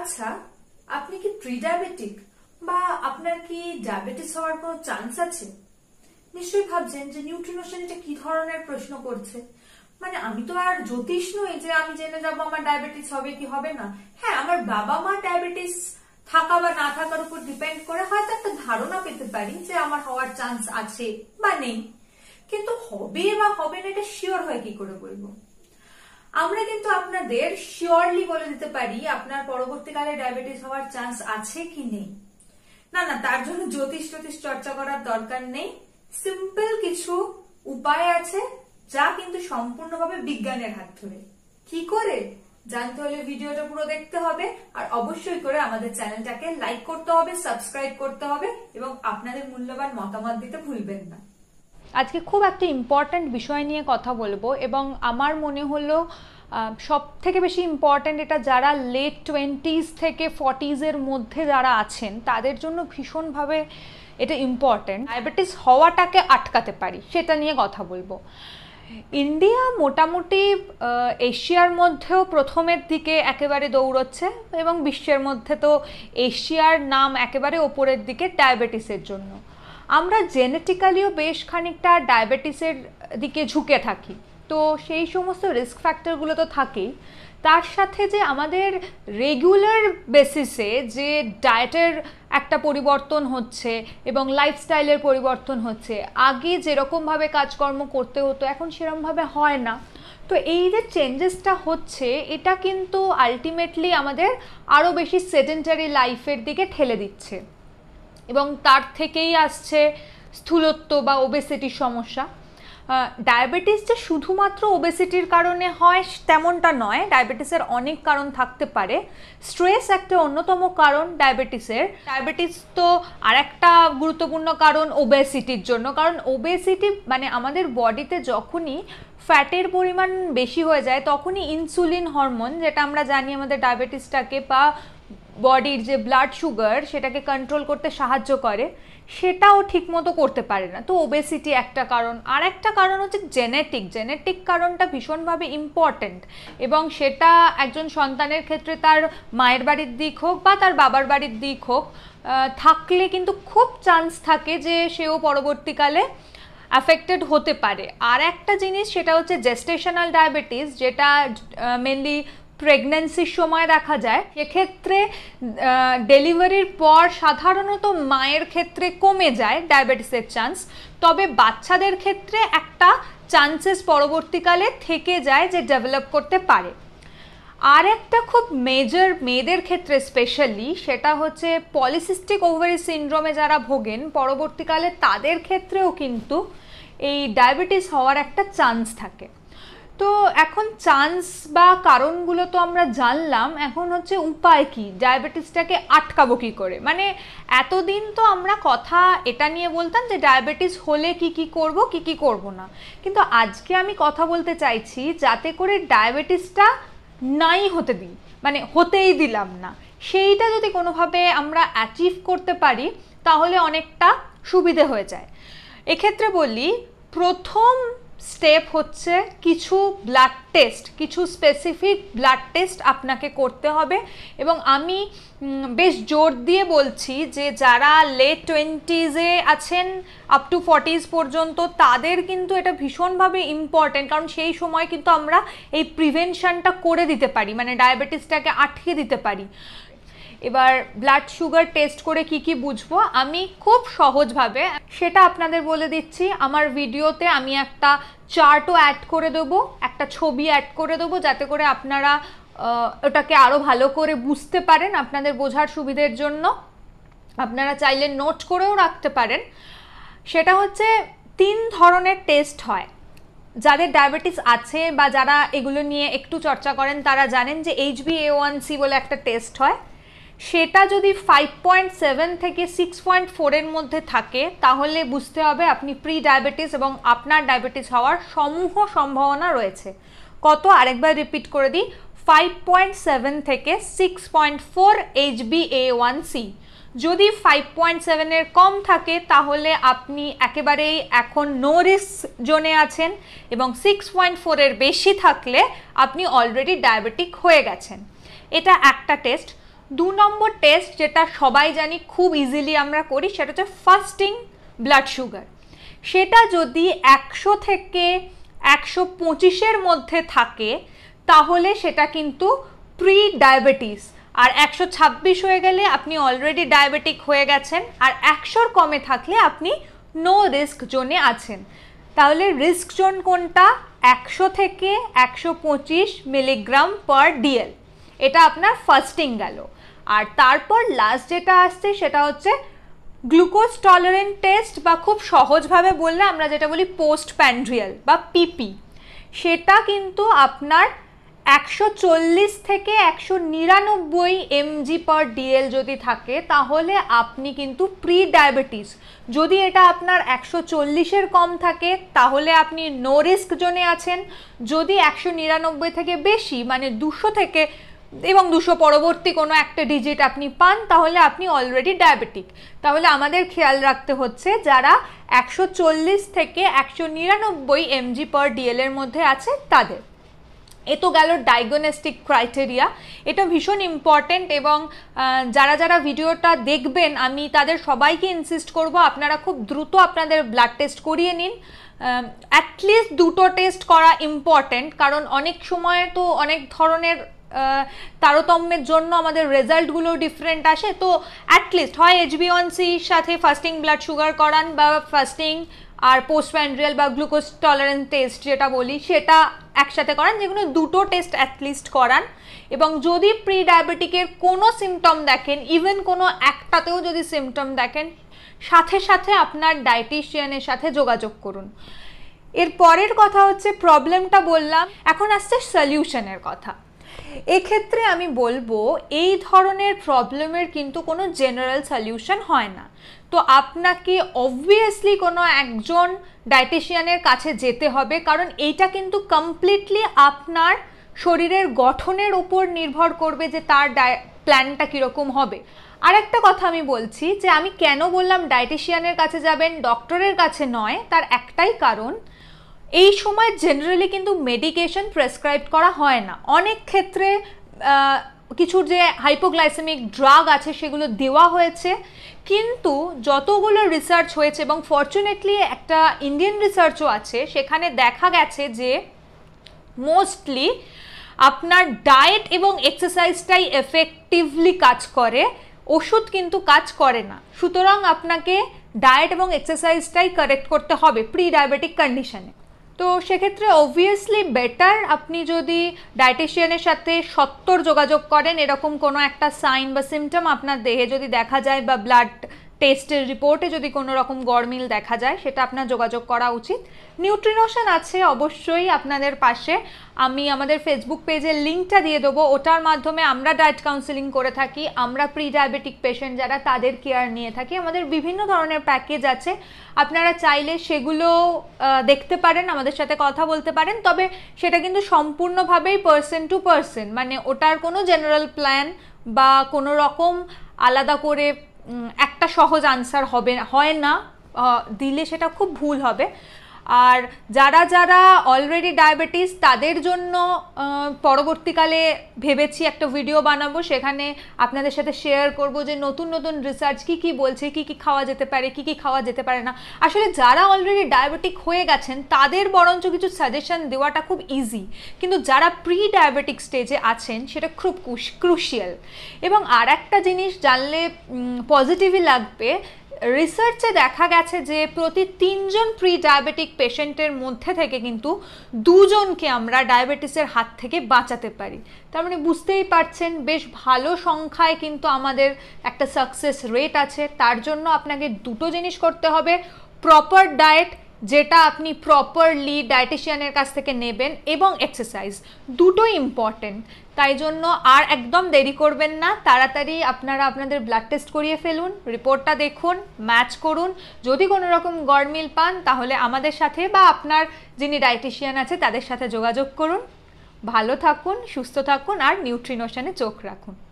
আচ্ছা আপনি কি প্রিডায়াবেটিক বা আপনার কি ডায়াবেটিস হওয়ার কোনো চান্স আছে নিশ্চয়ই ভাবছেন যে নিউট্রিনোশন এটা কি ধরনের প্রশ্ন করছে মানে আমি তো আর জ্যোতিষ নই যে আমি জেনে যাব আমার ডায়াবেটিস হবে কি হবে না হ্যাঁ আমার বাবা মা ডায়াবেটিস থাকা বা না থাকার উপর ডিপেন্ড করে হয়তো একটা ধারণা পেতে পারি যে আমার হওয়ার চান্স আছে বা নেই কিন্তু হবে বা হবে না এটা শিওর হয় কি করে বলবো আমরা কিন্তু আপনাদের শিওরলি বলে দিতে পারি আপনার পরবর্তীকালে ডায়াবেটিস হওয়ার চান্স আছে কি নেই না না তার জন্য জ্যোতিষ জ্যোতিষ চর্চা করার দরকার নেই সিম্পল কিছু উপায় আছে যা কিন্তু সম্পূর্ণভাবে বিজ্ঞানের হাত ধরে কি করে জানতে হলে ভিডিওটা পুরো দেখতে হবে আর অবশ্যই করে আমাদের চ্যানেলটাকে লাইক করতে হবে সাবস্ক্রাইব করতে হবে এবং আপনাদের মূল্যবান মতামত দিতে ভুলবেন না আজকে খুব একটা ইম্পর্ট্যান্ট বিষয় নিয়ে কথা বলবো এবং আমার মনে হলো সব থেকে বেশি ইম্পর্ট্যান্ট এটা যারা লেট টোয়েন্টিজ থেকে ফর্টিজের মধ্যে যারা আছেন তাদের জন্য ভীষণভাবে এটা ইম্পর্ট্যান্ট ডায়াবেটিস হওয়াটাকে আটকাতে পারি সেটা নিয়ে কথা বলবো ইন্ডিয়া মোটামুটি এশিয়ার মধ্যেও প্রথমের দিকে একেবারে দৌড়চ্ছে এবং বিশ্বের মধ্যে তো এশিয়ার নাম একেবারে ওপরের দিকে ডায়াবেটিসের জন্য আমরা জেনেটিক্যালিও বেশ খানিকটা ডায়াবেটিসের দিকে ঝুঁকে থাকি তো সেই সমস্ত রিস্ক ফ্যাক্টরগুলো তো থাকেই তার সাথে যে আমাদের রেগুলার বেসিসে যে ডায়েটের একটা পরিবর্তন হচ্ছে এবং লাইফস্টাইলের পরিবর্তন হচ্ছে আগে যেরকমভাবে কাজকর্ম করতে হতো এখন সেরকমভাবে হয় না তো এই যে চেঞ্জেসটা হচ্ছে এটা কিন্তু আলটিমেটলি আমাদের আরও বেশি সেডেন্টারি লাইফের দিকে ঠেলে দিচ্ছে এবং তার থেকেই আসছে স্থূলত্ব বা ওবেসিটির সমস্যা ডায়াবেটিস যে শুধুমাত্র ওবেসিটির কারণে হয় তেমনটা নয় ডায়াবেটিসের অনেক কারণ থাকতে পারে স্ট্রেস একটা অন্যতম কারণ ডায়াবেটিসের ডায়াবেটিস তো আর একটা গুরুত্বপূর্ণ কারণ ওবেসিটির জন্য কারণ ওবেসিটি মানে আমাদের বডিতে যখনই ফ্যাটের পরিমাণ বেশি হয়ে যায় তখনই ইনসুলিন হরমোন যেটা আমরা জানি আমাদের ডায়াবেটিসটাকে বা বডির যে ব্লাড সুগার সেটাকে কন্ট্রোল করতে সাহায্য করে সেটাও ঠিকমতো করতে পারে না তো ওবেসিটি একটা কারণ আর একটা কারণ হচ্ছে জেনেটিক জেনেটিক কারণটা ভীষণভাবে ইম্পর্ট্যান্ট এবং সেটা একজন সন্তানের ক্ষেত্রে তার মায়ের বাড়ির দিক হোক বা তার বাবার বাড়ির দিক হোক থাকলে কিন্তু খুব চান্স থাকে যে সেও পরবর্তীকালে অ্যাফেক্টেড হতে পারে আর একটা জিনিস সেটা হচ্ছে জেস্টেশনাল ডায়াবেটিস যেটা মেনলি প্রেগন্যান্সির সময় দেখা যায় সেক্ষেত্রে ডেলিভারির পর সাধারণত মায়ের ক্ষেত্রে কমে যায় ডায়াবেটিসের চান্স তবে বাচ্চাদের ক্ষেত্রে একটা চান্সেস পরবর্তীকালে থেকে যায় যে ডেভেলপ করতে পারে আর একটা খুব মেজর মেয়েদের ক্ষেত্রে স্পেশালি সেটা হচ্ছে পলিসিস্টিক ওভারি সিন্ড্রোমে যারা ভোগেন পরবর্তীকালে তাদের ক্ষেত্রেও কিন্তু এই ডায়াবেটিস হওয়ার একটা চান্স থাকে তো এখন চান্স বা কারণগুলো তো আমরা জানলাম এখন হচ্ছে উপায় কি ডায়াবেটিসটাকে আটকাবো কী করে মানে এতদিন তো আমরা কথা এটা নিয়ে বলতাম যে ডায়াবেটিস হলে কি কি করব কি কি করব না কিন্তু আজকে আমি কথা বলতে চাইছি যাতে করে ডায়াবেটিসটা নাই হতে দিই মানে হতেই দিলাম না সেইটা যদি কোনোভাবে আমরা অ্যাচিভ করতে পারি তাহলে অনেকটা সুবিধে হয়ে যায় এক্ষেত্রে বলি প্রথম স্টেপ হচ্ছে কিছু ব্লাড টেস্ট কিছু স্পেসিফিক ব্লাড টেস্ট আপনাকে করতে হবে এবং আমি বেশ জোর দিয়ে বলছি যে যারা লেট টোয়েন্টিজে আছেন আপ টু ফর্টিজ পর্যন্ত তাদের কিন্তু এটা ভীষণভাবে ইম্পর্টেন্ট কারণ সেই সময় কিন্তু আমরা এই প্রিভেনশানটা করে দিতে পারি মানে ডায়াবেটিসটাকে আটকে দিতে পারি এবার ব্লাড সুগার টেস্ট করে কি কি বুঝবো আমি খুব সহজভাবে সেটা আপনাদের বলে দিচ্ছি আমার ভিডিওতে আমি একটা চার্টও অ্যাড করে দেবো একটা ছবি অ্যাড করে দেবো যাতে করে আপনারা ওটাকে আরও ভালো করে বুঝতে পারেন আপনাদের বোঝার সুবিধের জন্য আপনারা চাইলে নোট করেও রাখতে পারেন সেটা হচ্ছে তিন ধরনের টেস্ট হয় যাদের ডায়াবেটিস আছে বা যারা এগুলো নিয়ে একটু চর্চা করেন তারা জানেন যে এইচবি এ ওয়ান সি বলে একটা টেস্ট হয় সেটা যদি ফাইভ পয়েন্ট সেভেন থেকে সিক্স পয়েন্ট ফোরের মধ্যে থাকে তাহলে বুঝতে হবে আপনি প্রি ডায়াবেটিস এবং আপনার ডায়াবেটিস হওয়ার সমূহ সম্ভাবনা রয়েছে কত আরেকবার রিপিট করে দিই ফাইভ পয়েন্ট সেভেন থেকে six point four H B A one C যদি ফাইভ পয়েন্ট সেভেনের কম থাকে তাহলে আপনি একেবারেই এখন নো রিস্ক জোনে আছেন এবং সিক্স পয়েন্ট ফোরের বেশি থাকলে আপনি অলরেডি ডায়াবেটিক হয়ে গেছেন এটা একটা টেস্ট দু নম্বর টেস্ট যেটা সবাই জানি খুব ইজিলি আমরা করি সেটা হচ্ছে ফাস্টিং ব্লাড সুগার সেটা যদি একশো থেকে একশো পঁচিশের মধ্যে থাকে তাহলে সেটা কিন্তু প্রি ডায়াবেটিস আর একশো ছাব্বিশ হয়ে গেলে আপনি অলরেডি ডায়াবেটিক হয়ে গেছেন আর একশোর কমে থাকলে আপনি নো রিস্ক জোনে আছেন তাহলে রিস্ক জোন কোনটা একশো থেকে একশো পঁচিশ মিলিগ্রাম পার ডিএল এটা আপনার ফাস্টিং গেল আর তারপর লাস্ট যেটা আসছে সেটা হচ্ছে গ্লুকোজ টলারেন্ট টেস্ট বা খুব সহজভাবে বললে আমরা যেটা বলি পোস্ট প্যান্ড্রিয়াল বা পিপি সেটা কিন্তু আপনার একশো চল্লিশ থেকে একশো নিরানব্বই এমজি পার ডিএল যদি থাকে তাহলে আপনি কিন্তু প্রি ডায়াবেটিস যদি এটা আপনার একশো চল্লিশের কম থাকে তাহলে আপনি নো রিস্ক জোনে আছেন যদি একশো নিরানব্বই থেকে বেশি মানে দুশো থেকে এবং দুশো পরবর্তী কোনো একটা ডিজিট আপনি পান তাহলে আপনি অলরেডি ডায়াবেটিক তাহলে আমাদের খেয়াল রাখতে হচ্ছে যারা একশো চল্লিশ থেকে একশো নিরানব্বই এমজি পার এর মধ্যে আছে তাদের এ তো গেল ডায়াগনস্টিক ক্রাইটেরিয়া এটা ভীষণ ইম্পর্টেন্ট এবং যারা যারা ভিডিওটা দেখবেন আমি তাদের সবাইকে ইনসিস্ট করব আপনারা খুব দ্রুত আপনাদের ব্লাড টেস্ট করিয়ে নিন অ্যাটলিস্ট দুটো টেস্ট করা ইম্পর্টেন্ট কারণ অনেক সময় তো অনেক ধরনের তারতম্যের জন্য আমাদের রেজাল্টগুলো ডিফারেন্ট আসে তো অ্যাটলিস্ট হয় এইচবিওয়ানসির সাথে ফাস্টিং ব্লাড সুগার করান বা ফাস্টিং আর পোস্ট প্যান্ড্রিয়াল বা গ্লুকোজ টলারেন্স টেস্ট যেটা বলি সেটা একসাথে করান যেগুলো দুটো টেস্ট অ্যাটলিস্ট করান এবং যদি প্রি ডায়াবেটিকের কোনো সিমটম দেখেন ইভেন কোনো একটাতেও যদি সিমটম দেখেন সাথে সাথে আপনার ডায়েটিশিয়ানের সাথে যোগাযোগ করুন এর পরের কথা হচ্ছে প্রবলেমটা বললাম এখন আসছে সলিউশনের কথা এক্ষেত্রে আমি বলবো এই ধরনের প্রবলেমের কিন্তু কোনো জেনারেল সলিউশন হয় না তো আপনাকে অবভিয়াসলি কোনো একজন ডায়েটিশিয়ানের কাছে যেতে হবে কারণ এইটা কিন্তু কমপ্লিটলি আপনার শরীরের গঠনের উপর নির্ভর করবে যে তার ডায় প্ল্যানটা কীরকম হবে আর একটা কথা আমি বলছি যে আমি কেন বললাম ডায়েটিশিয়ানের কাছে যাবেন ডক্টরের কাছে নয় তার একটাই কারণ এই সময় জেনারেলি কিন্তু মেডিকেশন প্রেসক্রাইব করা হয় না অনেক ক্ষেত্রে কিছু যে হাইপোগ্লাইসেমিক ড্রাগ আছে সেগুলো দেওয়া হয়েছে কিন্তু যতগুলো রিসার্চ হয়েছে এবং ফর্চুনেটলি একটা ইন্ডিয়ান রিসার্চও আছে সেখানে দেখা গেছে যে মোস্টলি আপনার ডায়েট এবং এক্সারসাইজটাই এফেক্টিভলি কাজ করে ওষুধ কিন্তু কাজ করে না সুতরাং আপনাকে ডায়েট এবং এক্সারসাইজটাই কারেক্ট করতে হবে প্রি ডায়াবেটিক কন্ডিশনে তো সেক্ষেত্রে অবভিয়াসলি বেটার আপনি যদি ডায়েটিশিয়ানের সাথে সত্তর যোগাযোগ করেন এরকম কোনো একটা সাইন বা সিমটম আপনার দেহে যদি দেখা যায় বা ব্লাড টেস্টের রিপোর্টে যদি কোনো রকম গরমিল দেখা যায় সেটা আপনার যোগাযোগ করা উচিত নিউট্রিনোশন আছে অবশ্যই আপনাদের পাশে আমি আমাদের ফেসবুক পেজের লিঙ্কটা দিয়ে দেবো ওটার মাধ্যমে আমরা ডায়েট কাউন্সিলিং করে থাকি আমরা প্রি ডায়াবেটিক পেশেন্ট যারা তাদের কেয়ার নিয়ে থাকি আমাদের বিভিন্ন ধরনের প্যাকেজ আছে আপনারা চাইলে সেগুলো দেখতে পারেন আমাদের সাথে কথা বলতে পারেন তবে সেটা কিন্তু সম্পূর্ণভাবেই পার্সন টু পার্সন মানে ওটার কোনো জেনারেল প্ল্যান বা কোনো রকম আলাদা করে একটা সহজ আনসার হবে হয় না দিলে সেটা খুব ভুল হবে আর যারা যারা অলরেডি ডায়াবেটিস তাদের জন্য পরবর্তীকালে ভেবেছি একটা ভিডিও বানাবো সেখানে আপনাদের সাথে শেয়ার করব যে নতুন নতুন রিসার্চ কি কি বলছে কি কি খাওয়া যেতে পারে কি কি খাওয়া যেতে পারে না আসলে যারা অলরেডি ডায়াবেটিক হয়ে গেছেন তাদের বরঞ্চ কিছু সাজেশন দেওয়াটা খুব ইজি কিন্তু যারা প্রি ডায়াবেটিক স্টেজে আছেন সেটা খুব ক্রুশিয়াল এবং আর একটা জিনিস জানলে পজিটিভই লাগবে রিসার্চে দেখা গেছে যে প্রতি তিনজন প্রি ডায়াবেটিক পেশেন্টের মধ্যে থেকে কিন্তু দুজনকে আমরা ডায়াবেটিসের হাত থেকে বাঁচাতে পারি তার মানে বুঝতেই পারছেন বেশ ভালো সংখ্যায় কিন্তু আমাদের একটা সাকসেস রেট আছে তার জন্য আপনাকে দুটো জিনিস করতে হবে প্রপার ডায়েট যেটা আপনি প্রপারলি ডায়েটিশিয়ানের কাছ থেকে নেবেন এবং এক্সারসাইজ দুটোই ইম্পর্টেন্ট তাই জন্য আর একদম দেরি করবেন না তাড়াতাড়ি আপনারা আপনাদের ব্লাড টেস্ট করিয়ে ফেলুন রিপোর্টটা দেখুন ম্যাচ করুন যদি কোনো রকম গড়মিল পান তাহলে আমাদের সাথে বা আপনার যিনি ডায়েটিশিয়ান আছে তাদের সাথে যোগাযোগ করুন ভালো থাকুন সুস্থ থাকুন আর নিউট্রিনোশানে চোখ রাখুন